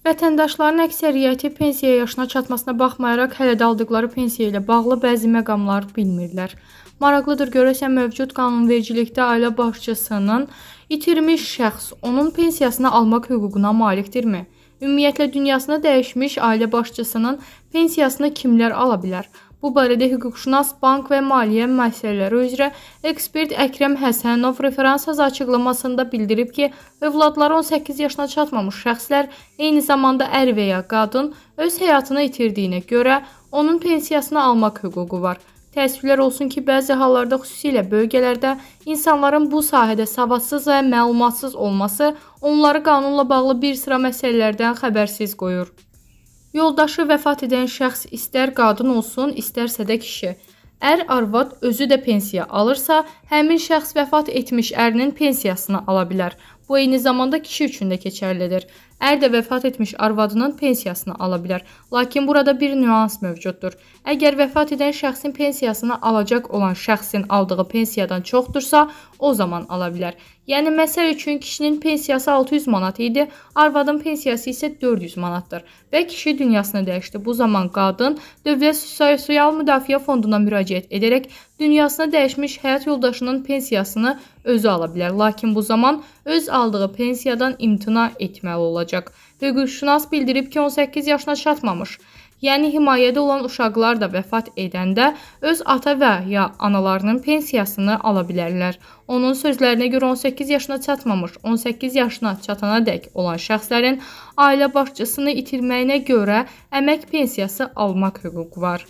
Vətəndaşların əksəriyyəti pensiya yaşına çatmasına baxmayaraq hələ də aldıqları pensiya ilə bağlı bəzi məqamları bilmirlər. Maraqlıdır görəsən mövcud qanunvericilikdə ailə başçısının itirmiş şəxs onun pensiyasını almaq hüququna malikdirmi? Ümumiyyətlə dünyasını dəyişmiş ailə başçısının pensiyasını kimlər ala bilər? Bu barədə hüquqşünas bank və maliyyə məsələləri üzrə ekspert Əkrəm Həsənov referans öz açıqlamasında bildirib ki, övladları 18 yaşına çatmamış şəxslər eyni zamanda ər və ya qadın öz həyatını itirdiyinə görə onun pensiyasını almaq hüququ var. Təəssüflər olsun ki, bəzi hallarda xüsusilə bölgələrdə insanların bu sahədə savadsız və məlumatsız olması onları qanunla bağlı bir sıra məsələlərdən xəbərsiz qoyur. Yoldaşı vəfat edən şəxs istər qadın olsun, istərsə də kişi. Ər arvad özü də pensiya alırsa, həmin şəxs vəfat etmiş ərinin pensiyasını ala bilər. Bu eyni zamanda kişi üçün də keçərlidir. Ər də vəfat etmiş arvadının pensiyasını ala bilər. Lakin burada bir nüans mövcuddur. Əgər vəfat edən şəxsin pensiyasını alacaq olan şəxsin aldığı pensiyadan çoxdursa, o zaman ala bilər. Yəni məsəl üçün kişinin pensiyası 600 manat idi, arvadın pensiyası isə 400 manatdır və kişi dünyasını dəyişdi. Bu zaman qadın Dövlət Sosial Müdafiə Fonduna müraciət edərək dünyasına dəyişmiş həyat yoldaşının pensiyasını özü ala bilər, lakin bu zaman öz aldığı pensiyadan imtina etməli olacaq. Hüquqşünas bildirib ki, 18 yaşına çatmamış yəni himayədə olan uşaqlar da vəfat edəndə öz ata və ya analarının pensiyasını ala bilərlər. Onun sözlərinə görə 18 yaşına çatmamış, 18 yaşına çatana dək olan şəxslərin ailə başçısını itirməyinə görə əmək pensiyası almaq hüququ var.